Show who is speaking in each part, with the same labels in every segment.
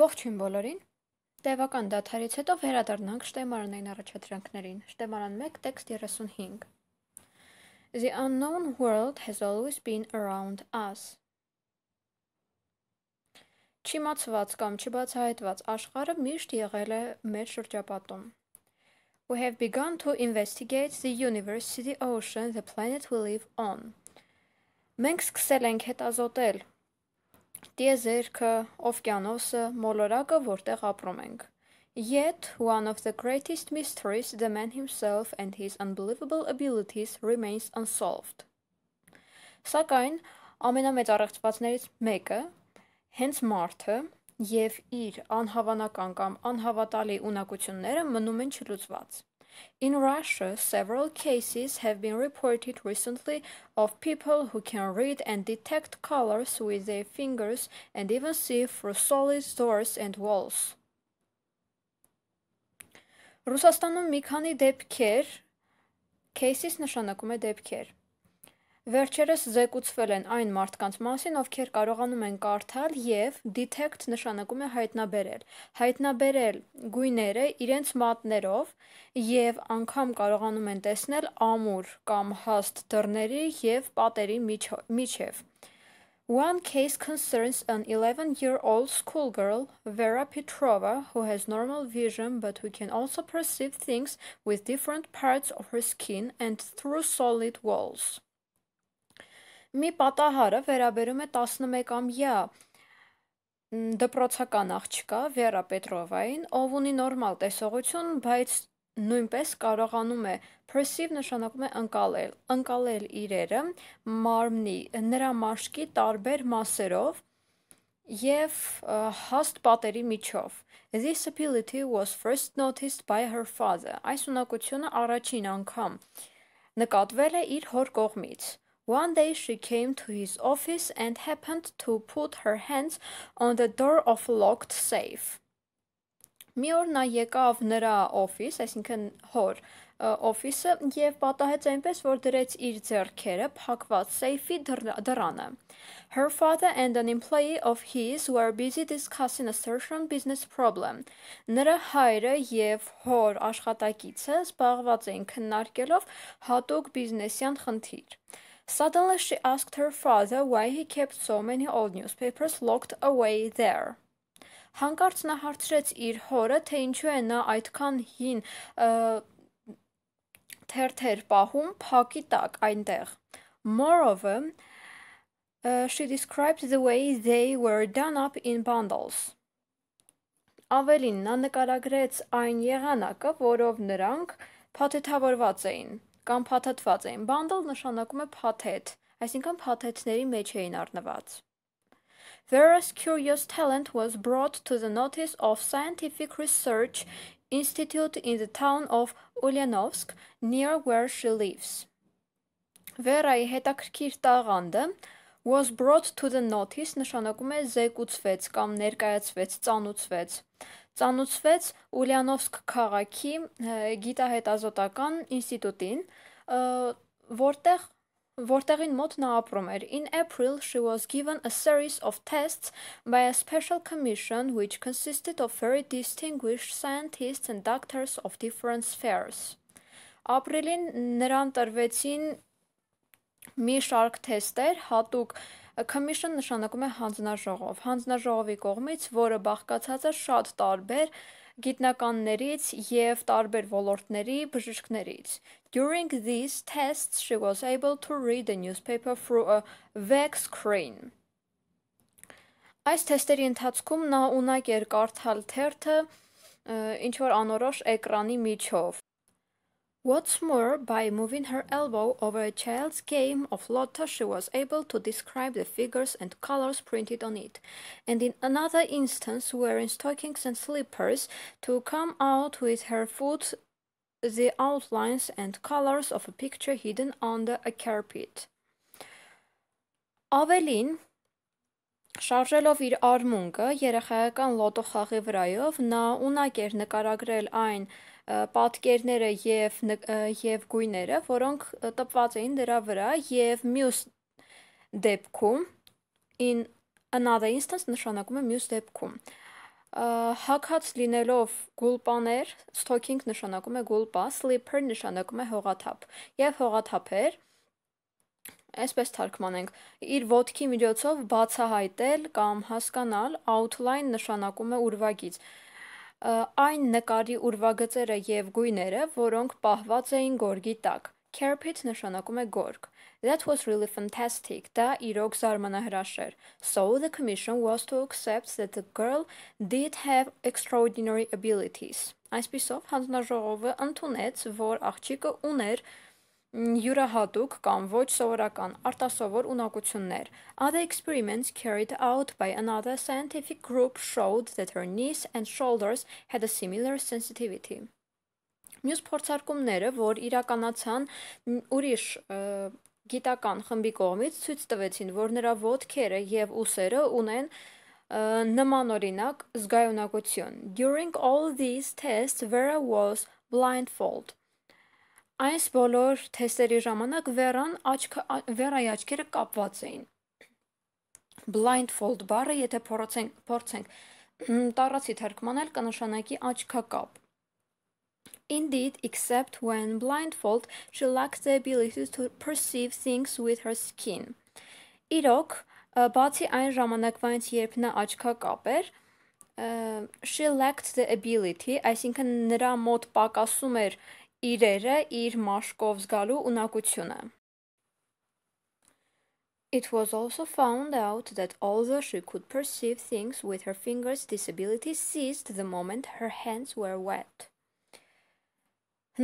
Speaker 1: Ողջույն բոլորին։ Տևական դաթարից հետո վերադառնանք շտեմարանային առաջադրանքներին։ Շտեմարան 1, տեքստ 35։ The unknown world has always been around us. Չիմացված կամ չբացահայտված աշխարհը միշտ եղել է մեր շրջապատում։ We have begun to investigate the universe, the ocean, the planet we live on։ Մենք սկսել ենք հետազոտել տիեզերքը, օվկիանոսը, մոլորակը, որտեղ ապրում ենք։ Yet, one of the greatest mysteries, the man himself and his unbelievable abilities, remains unsolved. Սակայն ամենամեծ առողջվածներից մեկը հենց մարդը եւ իր անհավանական կամ անհավատալի ունակությունները մնում են չլուծված։ In Russia, several cases have been reported recently of people who can read and detect colors with their fingers and even see through solid doors and walls. Ռուսաստանում մի քանի cases նշանակում է Վերջերս զեկուցվել են այն մարդկանց մասին, ովքեր կարողանում են կարդալ եւ detect նշանակում է հայտնաբերել։ Հայտնաբերել գույները իրենց մատներով եւ անգամ կարողանում են տեսնել ամուր կամ հաստ դռների եւ պատերի միջև։ One case concerns an 11-year-old schoolgirl, Vera Petrova, who has normal vision but who can also perceive things with different parts of her skin and through solid walls. Մի պատահարը վերաբերում է 11-ամյա դպրոցական աղջկա Վերա Պետրովային, ով ունի նորմալ տեսողություն, բայց նույնպես կարողանում է perceive նշանակում է ընկալել, ընկալել իրերը մարմնի, նրա մաշկի տարբեր մասերով եւ հաստ պատերի միջով։ This ability was first noticed by her father. Այս ունակությունը առաջին անգամ նկատվել է իր հոր կողմից։ One day she came to his office and happened to put her hands on the door of locked safe. Մի օր նա եկավ նրա օֆիս, այսինքն հոր օֆիսը եւ պատահեց այնպես, որ դրեց իր ձեռքերը փակված սեյֆի դռանը։ Her father and an employee of his were busy discussing a certain business problem։ Նրա հայրը եւ հոր աշխատակիցը զբաղված էին քննարկելով հատուկ բիզնեսյան խնդիր։ Suddenly she asked her father why he kept so many old newspapers locked away there. Հանկարծ նա հարցրեց իր հորը, թե ինչու է նա այդքան հին թերթեր պահում փակի տակ այնտեղ։ Moreover, uh, she described the way they were done up in bundles. Ավելին նա նկարագրեց այն եղանակը, որով նրանք փաթեթավորված էին կամ փաթաթված էին։ Bundle նշանակում է փաթեթ, այսինքն փաթեթների մեջ էին առնված։ Vera's curious talent was brought to the notice of scientific research institute in the town of Ulyanovsk near where she lives. Վերայի հետաքրքիր տաղանդը was brought to the notice նշանակում է զեկուցվեց կամ ներկայացվեց, ծանուցվեց ծանուցվեց Ուլյանովսկ քաղաքի գիտահետազոտական ինստիտուտին, որտեղ որտեղին մոտ նա ապրում էր in april she was given a series of tests by a special commission which consisted of very distinguished scientists and doctors of different spheres ապրիլին նրան տրվեցին մի շարք թեստեր հատուկ Commission նշանակում է հանձնաժողով։ Հանձնաժողովի կողմից, որը բաղկացած է շատ տարբեր գիտնականներից եւ տարբեր ոլորտների բժիշկներից։ During these tests she was able to read the newspaper through a vague screen. Այս թեստերի ընթացքում նա ունակ էր կարդալ թերթը ինչ որ անորոշ էկրանի միջով։ What's more, by moving her elbow over a child's game of lotto, she was able to describe the figures and colors printed on it, and in another instance, wearing stockings and slippers, to come out with her foot the outlines and colors of a picture hidden under a carpet. Ավելին, Շարժելով իր արմունկը երեխայական լոտո խաղի վրայով նա ունակ էր նկարագրել այն պատկերները եւ եւ գույները, որոնք տպված էին դրա վրա եւ մյուս դեպքում in another instance նշանակում է մյուս դեպքում հակած լինելով գուլպաներ, stalking նշանակում է գուլպա, sleeper նշանակում է հողաթափ եւ հողաթափեր այսպես թարգմանենք իր ոդքի միջոցով բացահայտել կամ հասկանալ outline նշանակում է ուրվագիծ այն նկարի ուրվագծերը եւ գույները, որոնք պահված էին գորգի տակ։ Carpet նշանակում է գորգ։ That was really fantastic. Դա իրոք զարմանահրաշ էր։ So the commission was to accept that the girl did have extraordinary abilities։ Այսպիսով հանձնաժողովը ընդունեց, որ աղջիկը ուներ յուրահատուկ կամ ոչ սովորական արտասովոր ունակություններ Other experiments carried out by another scientific group showed that her knees and shoulders had a similar sensitivity Մյուս փորձարկումները, որ իրականացան ուրիշ գիտական խմբի կողմից, ցույց տվեցին, որ նրա ոտքերը եւ ուսերը ունեն նմանօրինակ զգայունակություն During all these tests Vera was blindfolded Այս բոլոր թեստերի ժամանակ Վերան աչքը Վերայի աչքերը կապված էին։ Blindfold բառը, եթե փորձենք, փորձենք տառացի թարգմանել կնշանակի աչքակապ։ Indeed, except when blindfold, she lacks the ability to perceive things with her skin. Իրոք, բացի այն ժամանակվանից, երբ նա աչքակապ էր, she lacked the ability, այսինքն նրա մոտ պակասում էր իրերը իր մաշկով զգալու ունակությունը։ It was also found out that although she could perceive things with her fingers, disability ceased the moment her hands were wet.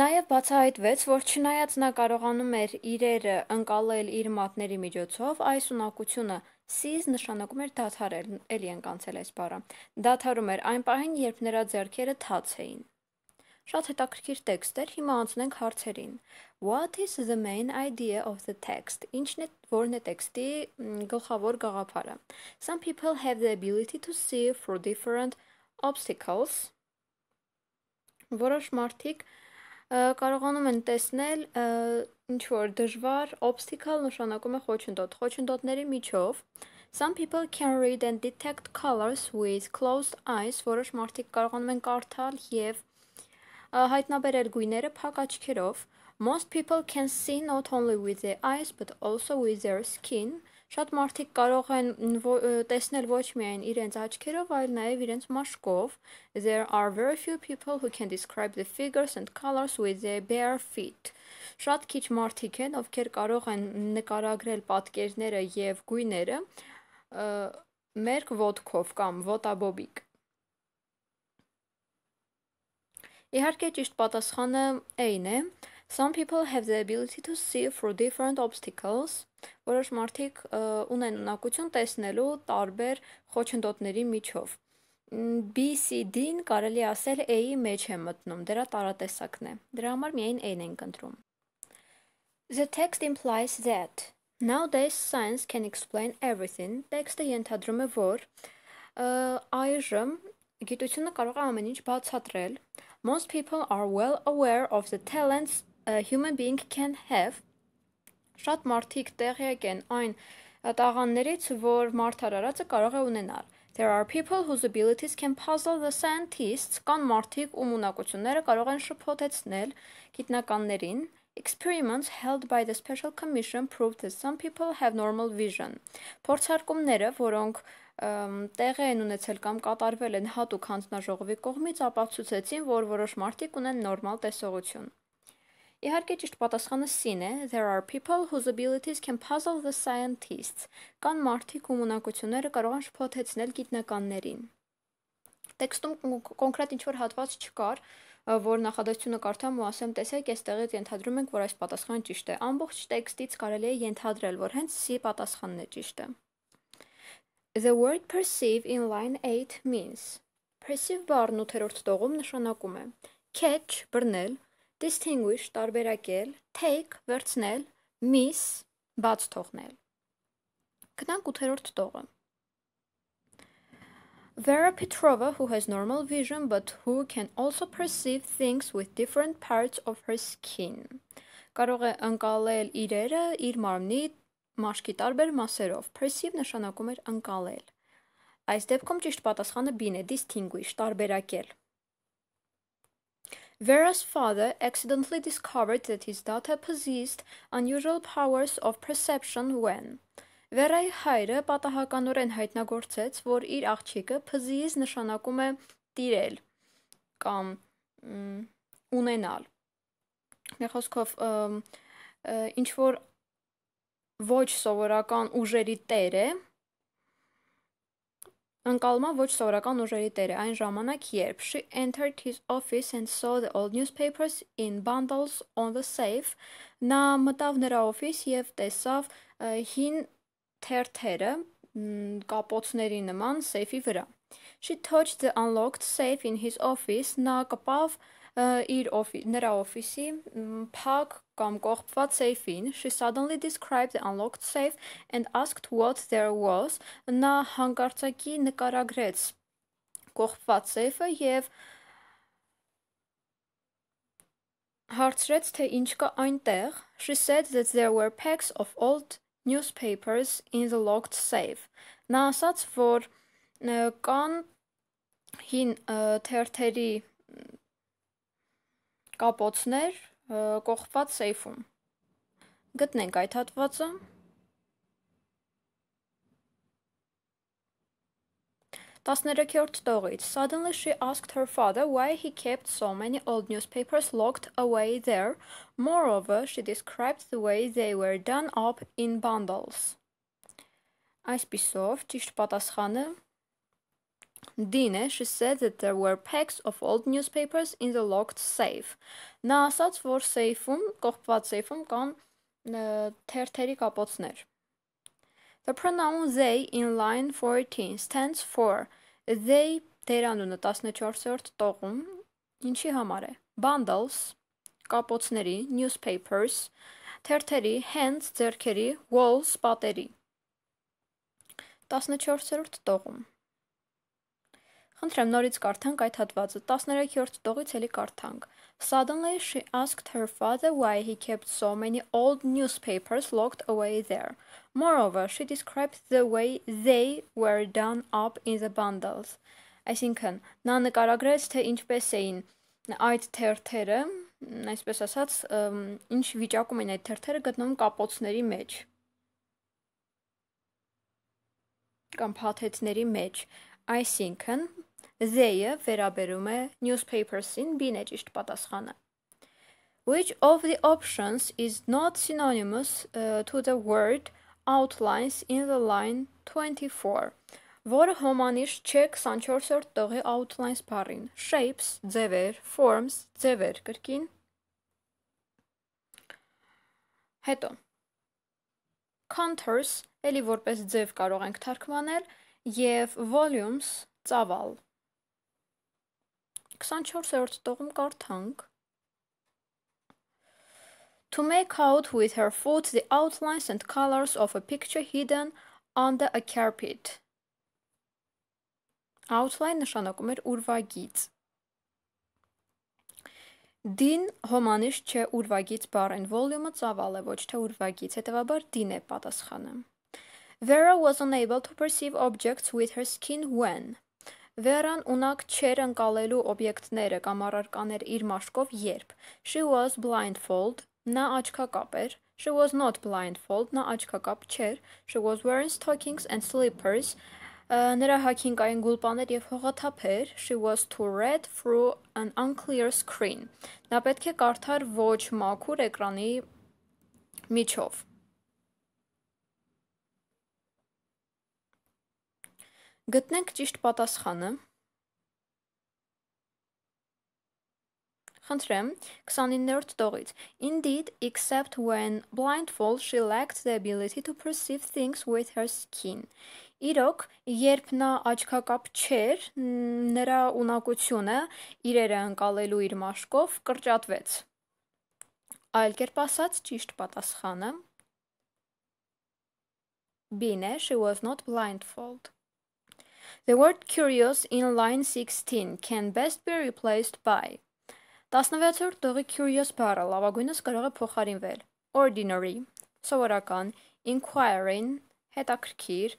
Speaker 1: Նաև բացահայտվեց, որ չնայած նա կարողանում էր իրերը ընկալել իր մատների միջոցով, այս ունակությունը Սիզ նշանակում էր դաթարել, ելի ենք անցել այս բառը։ Դաթարում էր այն պահին, երբ նրա ձեռքերը թաց էին։ Շատ հետաքրքիր տեքստ էր, հիմա անցնենք հարցերին։ What is the main idea of the text? Ինչն է որն է տեքստի գլխավոր գաղափարը։ Some people have the ability to see through different obstacles։ Որոշ մարդիկ կարողանում են տեսնել ինչ որ դժվար obstacle նշանակում է խոչընդոտ, խոչընդոտների միջով Some people can read and detect colors with closed eyes, որոշ մարդիկ կարողանում են կարդալ եւ հայտնաբերել գույները փակ աչքերով։ Most people can see not only with their eyes but also with their skin։ Շատ մարդիկ կարող են տեսնել ոչ միայն իրենց աչքերով, այլ նաև իրենց մաշկով։ There are very few people who can describe the figures and colors with their bare feet։ Շատ քիչ մարդիկ են, ովքեր կարող են նկարագրել պատկերները եւ գույները մեր ոտքով կամ ոտաբոբիկ։ Իհարկե ճիշտ պատասխանը այն է. Some people have the ability to see through different obstacles. Որոշ մարդիկ ունեն ունակություն տեսնելու տարբեր խոչընդոտների միջով։ BCD-ն կարելի ասել A-ի մեջ է մտնում, դրա տարատեսակն է։ Դրա համար միայն A-ն ենք ընտրում։ The text implies that nowadays science can explain everything. Տեքստը ենթադրում է, որ այժմ գիտությունը կարող է ամեն ինչ բացատրել, Most people are well aware of the talents a human being can have. Շատ մարդիկ տեղյակ են այն տաղաններից, որ մարդարարածը կարող է ունենալ. There are people whose abilities can puzzle the scientists. Կան մարդիկ, ում ունակությունները կարող են շփոթեցնել գիտնականներին, Experiments held by the Special Commission proved that some people have normal vision. Փորձարկումները, որոնք տեղի են ունեցել կամ կատարվել են հատուկ հանձնաժողովի կողմից, ապա ցույցեցին, որ որոշ մարդիկ ունեն նորմալ տեսողություն։ Իհարկե ճիշտ պատասխանը C-ն է. There are people whose abilities can puzzle the scientists։ Կան մարդիկ, ում ունակությունները կարող են շփոթեցնել գիտնականներին։ Տեքստում կոնկրետ ինչ-որ հատված չկար, որ նախադասությունը կարդամ ու ասեմ, տեսեք, այստեղից ենթադրում ենք, որ այս պատասխանը ճիշտ է։ Ամբողջ տեքստից կարելի է ենթադրել, որ հենց C պատասխանն է ճիշտը։ The word perceive in line 8 means Perceive բառն 8-րդ տողում նշանակում է catch բռնել, distinguish տարբերակել, take վերցնել, miss բաց թողնել։ Գնանք 8-րդ տողը։ Vera Petrova, who has normal vision but who can also perceive things with different parts of her skin. Կարող է ընկալել իրերը իր մարմնի մաշկի տարբեր մասերով։ Perceive նշանակում էր ընկալել։ Այս դեպքում ճիշտ պատասխանը B-ն է՝ distinguish, տարբերակել։ Vera's father accidentally discovered that his daughter possessed unusual powers of perception when Վերայի հայրը պատահականորեն հայտնագործեց, որ իր աղջիկը possess նշանակում է տիրել կամ ունենալ։ Մի խոսքով ինչ որ ոչ սովորական ուժերի տեր է, Ընկալման ոչ սովորական ուժերի տերը այն ժամանակ, երբ she entered his office and saw the old newspapers in bundles on the safe, նա մտավ նրա օֆիս եւ տեսավ հին թերթերը կապոցների նման սեյֆի վրա։ She touched the unlocked safe in his office, նա կպավ իր օֆիս, նրա օֆիսի փակ կամ կողպված սեյֆին, she suddenly described the unlocked safe and asked what there was. Նա հանկարծակի նկարագրեց կողպված սեյֆը եւ հարցրեց թե ինչ կա այնտեղ. She said that there were packs of old newspapers in the locked safe. Նա ասաց, որ կան հին թերթերի կապոցներ, կողված սեյֆում։ Գտնենք այդ հատվածը։ Տասներեքերորդ տողից Suddenly she asked her father why he kept so many old newspapers locked away there. Moreover, she described the way they were done up in bundles. Այսպիսով ճիշտ պատասխանը Դինը, she said that there were packs of old newspapers in the locked safe։ Նա ասաց, որ սեյֆում, կողպված սեյֆում կան թերթերի կապոցներ։ The pronoun they in line 14 stands for they դերանունը 14-րդ տողում ինչի համար է։ Bundles կապոցների, newspapers, թերթերի, hands ձեռքերի, walls պատերի։ 14-րդ տողում Խնդրեմ, նորից կարդանք այդ հատվածը 13-րդ տողից էլի կարդանք։ Suddenly she asked her father why he kept so many old newspapers locked away there. Moreover, she described the way they were done up in the bundles. Այսինքն, նա նկարագրեց, թե ինչպես էին այդ թերթերը, այսպես ասած, ինչ վիճակում էին այդ թերթերը գտնվում կապոցների մեջ կամ փաթեթների մեջ Այսինքն they-ը վերաբերում է newspapers-ին, b-ն է ճիշտ պատասխանը։ Which of the options is not synonymous uh, to the word outlines in the line 24? Որը հոմանիշ չէ 24-րդ տողի outlines բառին։ Shapes, ձևեր, forms, ձևեր կրկին։ Հետո contours, ելի որպես ձև կարող ենք թարգմանել, եւ volumes ծավալ 24-րդ տողում կարդանք To make out with her foot the outlines and colors of a picture hidden under a carpet. Outline նշանակում էր ուրվագիծ։ Դին հոմանիշ չէ ուրվագից բառ են, վոլյումը ծավալ է, ոչ թե ուրվագից, հետևաբար դին է պատասխանը։ Vera was unable to perceive objects with her skin when Վերան ունակ չեր ընկալելու օբյեկտները կամ առարկաներ իր մաշկով երբ She was blindfold նա աչքակապ էր She was not blindfold, նա աչքակապ չէր։ She was wearing stockings and slippers։ Նրա հագին կային գուլպաներ եւ հողաթափեր։ She was to read through an unclear screen։ Նա պետք է կարդար ոչ մաքուր էկրանի միջով։ Գտնենք ճիշտ պատասխանը։ Խնդրեմ, 29-րդ տողից։ Indeed, except when blindfold, she lacked the ability to perceive things with her skin. Իրոք, երբ նա աչքակապ չէր, նրա ունակությունը իրերը անցալելու իր մաշկով կրճատվեց։ Այլ կերպ ասած, ճիշտ պատասխանը B-ն է, she was not blindfold։ The word curious in line 16 can best be replaced by 16-րդ տողի curious բառը լավագույնս կարող է փոխարինվել ordinary, սովորական, inquiring, հետաքրքիր,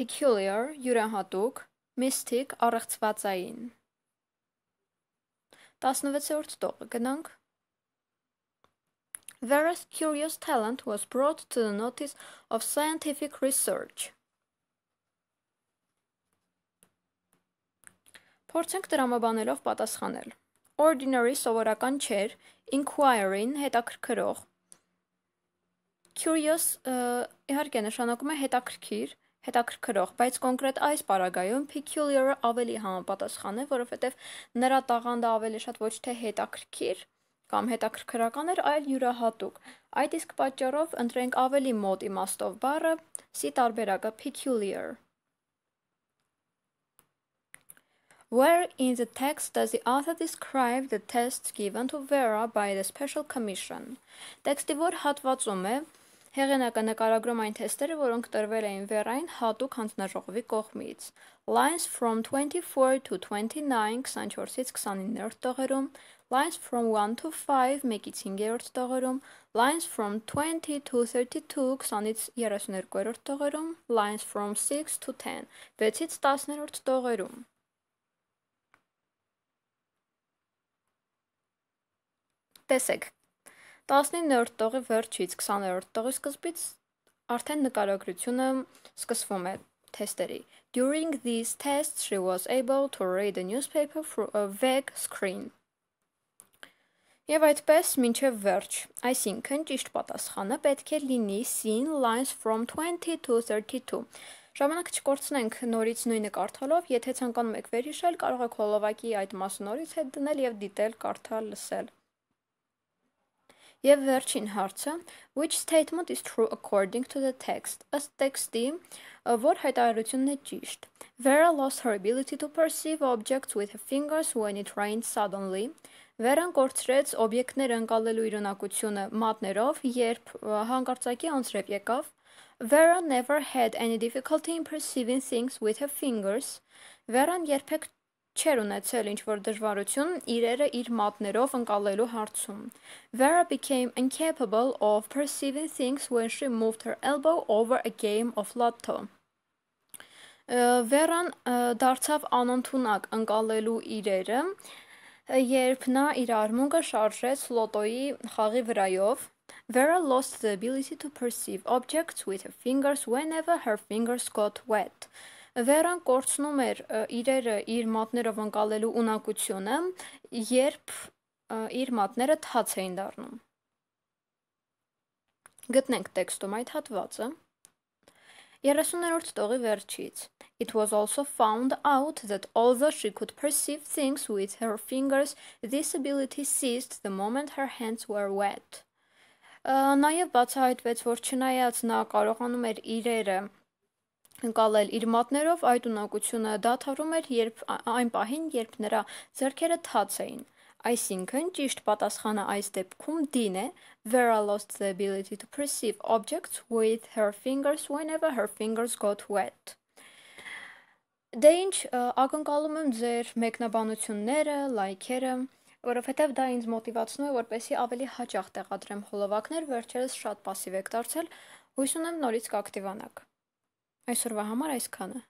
Speaker 1: peculiar, յուրահատուկ, mystic, առեղծվածային։ 16-րդ տողը գնանք Vera's curious talent was brought to the notice of scientific research. Փորձենք դրամաբանելով պատասխանել։ Ordinary սովորական չէր, inquiring հետաքրքրող։ Curious իհարկե նշանակում է հետաքրքիր, հետաքրքրող, բայց կոնկրետ այս պարագայում peculiar-ը ավելի համապատասխան է, որովհետև նրա տաղանդը ավելի շատ ոչ թե հետաքրքիր կամ հետաքրքրական էր, այլ յուրահատուկ։ Այդ իսկ պատճառով ընտրենք ավելի մոտ իմաստով բառը՝ սի տարբերակը peculiar։ Where in the text does the author describe the tests given to Vera by the Special Commission? Տեքստի որ հատվածում է հեղինակը նկարագրում այն թեստերը, որոնք տրվել էին Վերային հատուկ հանձնաժողովի կողմից։ Lines from 24 to 29 24-ից 29-րդ տողերում, lines from 1 to 5 մեկից 5-րդ տողերում, lines from 20 to 32 20-ից 32-րդ տողերում, lines from 6 to 10 6-ից 10-րդ տողերում։ Տեսեք 19-րդ տողի վերջից 20-րդ տողի սկզբից արդեն նկարագրությունը սկսվում է թեստերի։ During these tests she was able to read the newspaper through a vague screen. Եվ այդպես մինչև վերջ։ Այսինքն ճիշտ պատասխանը պետք է լինի seen lines from 20 to 32։ Ժամանակը չկորցնենք նորից նույնը կարդալով, եթե ցանկանում եք վերհիշել, կարող եք հոլովակի այդ մասը նորից հետ դնել եւ դիտել, կարդալ, լսել։ Եվ վերջին հարցը. Which statement is true according to the text? Ըստ տեքստի, որ հայտարարությունն է ճիշտ։ Vera lost her ability to perceive objects with her fingers when it rained suddenly։ Վերան կորցրեց օբյեկտներ ընկալելու իրոնակությունը մատներով, երբ հանկարծակի անձրև եկավ։ Vera never had any difficulty in perceiving things with her fingers։ Վերան երբեք չեր ունեցել ինչ-որ դժվարություն իրերը իր մատներով ընկալելու հարցում։ Vera became incapable of perceiving things when she moved her elbow over a game of lotto։ Վերան դարձավ անընդունակ ընկալելու իրերը, երբ նա իր արմունկը շարժեց լոտոյի խաղի վրայով։ Vera lost the ability to perceive objects with her fingers whenever her fingers got wet։ Վերան կորցնում էր իրերը իր մատներով անցալելու ունակությունը, երբ իր մատները թաց էին դառնում։ Գտնենք տեքստում այդ հատվածը։ 30-րդ տողի վերջից։ It was also found out that although she could perceive things with her fingers, this ability ceased the moment her hands were wet. Նաև բացահայտվեց, որ չնայած նա կարողանում էր իրերը ընկալել իր մատներով, այդ ունակությունը դադարում էր երբ այն պահին, երբ նրա ձեռքերը թաց էին։ Այսինքն ճիշտ պատասխանը այս դեպքում D-ն է. Vera lost the ability to perceive objects with her fingers whenever her fingers got wet. Դե ինչ, ակնկալում եմ ձեր մեկնաբանությունները, լայքերը, որովհետև դա ինձ մոտիվացնում է, որպեսի ավելի հաճախ տեղադրեմ հոլովակներ, վերջերս շատ пассив եք դարձել։ Հույս ունեմ նորից կակտիվանաք։ Այսօրվա համար այսքանը։